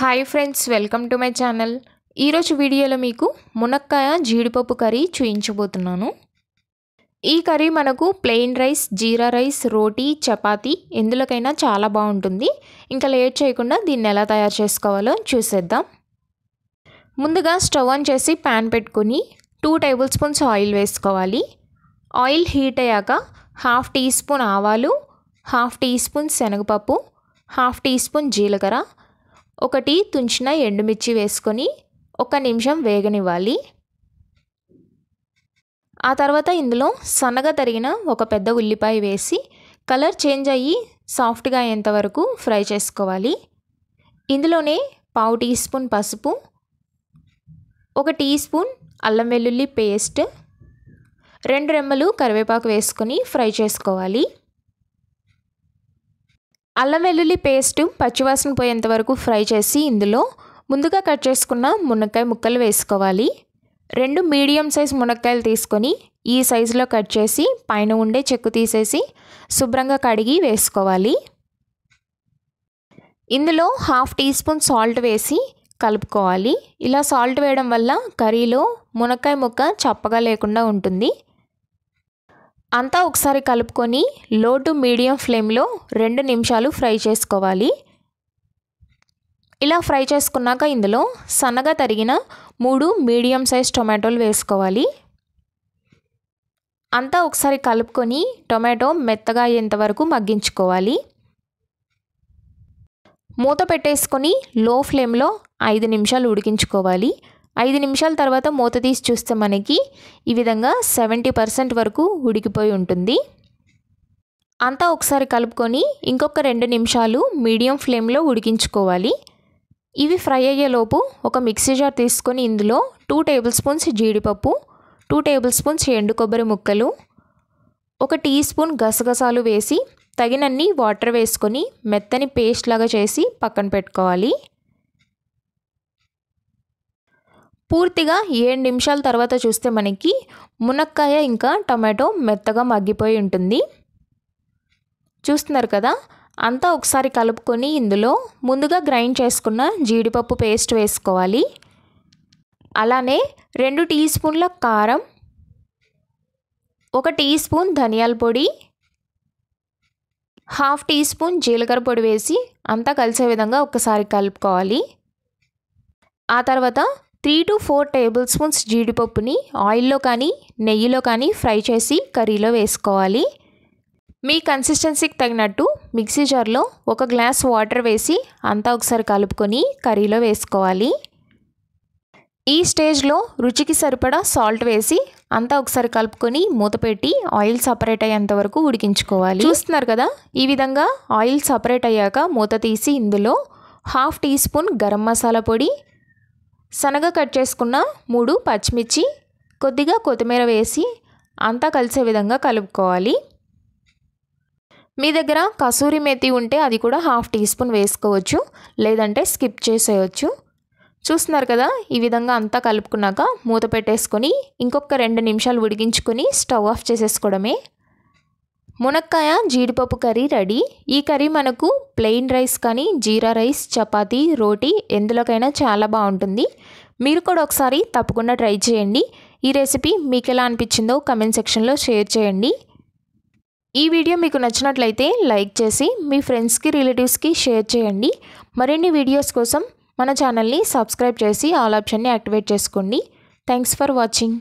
hi friends welcome to my channel ఈరోజు వీడియోలో మీకు మునక్కాయ జీడిపప్పు కర్రీ చూయించబోతున్నాను ఈ కర్రీ మనకు plain rice jeera rice roti chapati ఎందులోకైనా చాలా బాగుంటుంది ఇంకా లేట్ చేయకుండా దీన్ని ఎలా తయారు చేసుకోవాలో చూసేద్దాం ముందుగా స్టవ్ ఆన్ చేసి ప్యాన్ పెట్టుకుని టూ టేబుల్ స్పూన్స్ ఆయిల్ వేసుకోవాలి ఆయిల్ హీట్ అయ్యాక హాఫ్ టీ స్పూన్ ఆవాలు హాఫ్ టీ స్పూన్ శనగపప్పు హాఫ్ టీ స్పూన్ జీలకర్ర ఒకటి తుంచిన ఎండుమిర్చి వేసుకొని ఒక నిమిషం వేగనివ్వాలి ఆ తర్వాత ఇందులో సన్నగా తరిగిన ఒక పెద్ద ఉల్లిపాయ వేసి కలర్ చేంజ్ అయ్యి సాఫ్ట్గా అయ్యేంతవరకు ఫ్రై చేసుకోవాలి ఇందులోనే పావు టీ స్పూన్ పసుపు ఒక టీ స్పూన్ అల్లం వెల్లుల్లి పేస్ట్ రెండు రెమ్మలు కరివేపాకు వేసుకొని ఫ్రై చేసుకోవాలి అల్లం వెల్లుల్లి పేస్ట్ పచ్చివాసన పోయేంత వరకు ఫ్రై చేసి ఇందులో ముందుగా కట్ చేసుకున్న మునక్కాయ ముక్కలు వేసుకోవాలి రెండు మీడియం సైజ్ మునక్కాయలు తీసుకొని ఈ సైజులో కట్ చేసి పైన ఉండే చెక్కు తీసేసి శుభ్రంగా కడిగి వేసుకోవాలి ఇందులో హాఫ్ టీ స్పూన్ సాల్ట్ వేసి కలుపుకోవాలి ఇలా సాల్ట్ వేయడం వల్ల కర్రీలో మునక్కాయ ముక్క చప్పగా లేకుండా ఉంటుంది అంతా ఒకసారి కలుపుకొని లో టు మీడియం ఫ్లేమ్లో రెండు నిమిషాలు ఫ్రై చేసుకోవాలి ఇలా ఫ్రై చేసుకున్నాక ఇందులో సన్నగా తరిగిన మూడు మీడియం సైజ్ టొమాటోలు వేసుకోవాలి అంతా ఒకసారి కలుపుకొని టొమాటో మెత్తగా అయ్యేంత వరకు మగ్గించుకోవాలి మూత పెట్టేసుకొని లో ఫ్లేమ్లో ఐదు నిమిషాలు ఉడికించుకోవాలి ఐదు నిమిషాల తర్వాత మూత తీసి చూస్తే మనకి ఈ విధంగా సెవెంటీ పర్సెంట్ వరకు ఉడికిపోయి ఉంటుంది అంతా ఒకసారి కలుపుకొని ఇంకొక రెండు నిమిషాలు మీడియం ఫ్లేమ్లో ఉడికించుకోవాలి ఇవి ఫ్రై అయ్యేలోపు ఒక మిక్సీ జార్ తీసుకొని ఇందులో టూ టేబుల్ స్పూన్స్ జీడిపప్పు టూ టేబుల్ స్పూన్స్ ఎండు కొబ్బరి ముక్కలు ఒక టీ స్పూన్ గసగసాలు వేసి తగినన్ని వాటర్ వేసుకొని మెత్తని పేస్ట్ లాగా చేసి పక్కన పెట్టుకోవాలి పూర్తిగా ఏడు నిమిషాల తర్వాత చూస్తే మనకి మునక్కాయ ఇంకా టమాటో మెత్తగా మగ్గిపోయి ఉంటుంది చూస్తున్నారు కదా అంతా ఒకసారి కలుపుకొని ఇందులో ముందుగా గ్రైండ్ చేసుకున్న జీడిపప్పు పేస్ట్ వేసుకోవాలి అలానే రెండు టీ స్పూన్ల కారం ఒక టీ స్పూన్ ధనియాల పొడి హాఫ్ టీ స్పూన్ జీలకర్ర పొడి వేసి అంతా కలిసే విధంగా ఒకసారి కలుపుకోవాలి ఆ తర్వాత three to four tablespoons జీడిపప్పుని ఆయిల్లో కానీ నెయ్యిలో కానీ ఫ్రై చేసి కర్రీలో వేసుకోవాలి మీ కన్సిస్టెన్సీకి తగినట్టు మిక్సీ జార్లో ఒక గ్లాస్ వాటర్ వేసి అంతా ఒకసారి కలుపుకొని కర్రీలో వేసుకోవాలి ఈ స్టేజ్లో రుచికి సరిపడా సాల్ట్ వేసి అంతా ఒకసారి కలుపుకొని మూత పెట్టి ఆయిల్ సపరేట్ అయ్యేంత వరకు ఉడికించుకోవాలి చూస్తున్నారు కదా ఈ విధంగా ఆయిల్ సపరేట్ అయ్యాక మూత తీసి ఇందులో half teaspoon garam masala పొడి సనగ కట్ చేసుకున్న మూడు పచ్చిమిర్చి కొద్దిగా కొత్తిమీర వేసి అంతా కలిసే విధంగా కలుపుకోవాలి మీ దగ్గర కసూరి మెతి ఉంటే అది కూడా హాఫ్ టీ స్పూన్ వేసుకోవచ్చు లేదంటే స్కిప్ చేసేయచ్చు చూస్తున్నారు కదా ఈ విధంగా అంతా కలుపుకున్నాక మూత పెట్టేసుకొని ఇంకొక రెండు నిమిషాలు ఉడికించుకొని స్టవ్ ఆఫ్ చేసేసుకోవడమే మునక్కాయ జీడిపప్పు కర్రీ రెడీ ఈ కర్రీ మనకు ప్లెయిన్ రైస్ కానీ జీరా రైస్ చపాతి రోటీ ఎందులోకైనా చాలా బాగుంటుంది మీరు కూడా ఒకసారి తప్పకుండా ట్రై చేయండి ఈ రెసిపీ మీకు ఎలా అనిపించిందో కమెంట్ సెక్షన్లో షేర్ చేయండి ఈ వీడియో మీకు నచ్చినట్లయితే లైక్ చేసి మీ ఫ్రెండ్స్కి రిలేటివ్స్కి షేర్ చేయండి మరిన్ని వీడియోస్ కోసం మన ఛానల్ని సబ్స్క్రైబ్ చేసి ఆల్ ఆప్షన్ని యాక్టివేట్ చేసుకోండి థ్యాంక్స్ ఫర్ వాచింగ్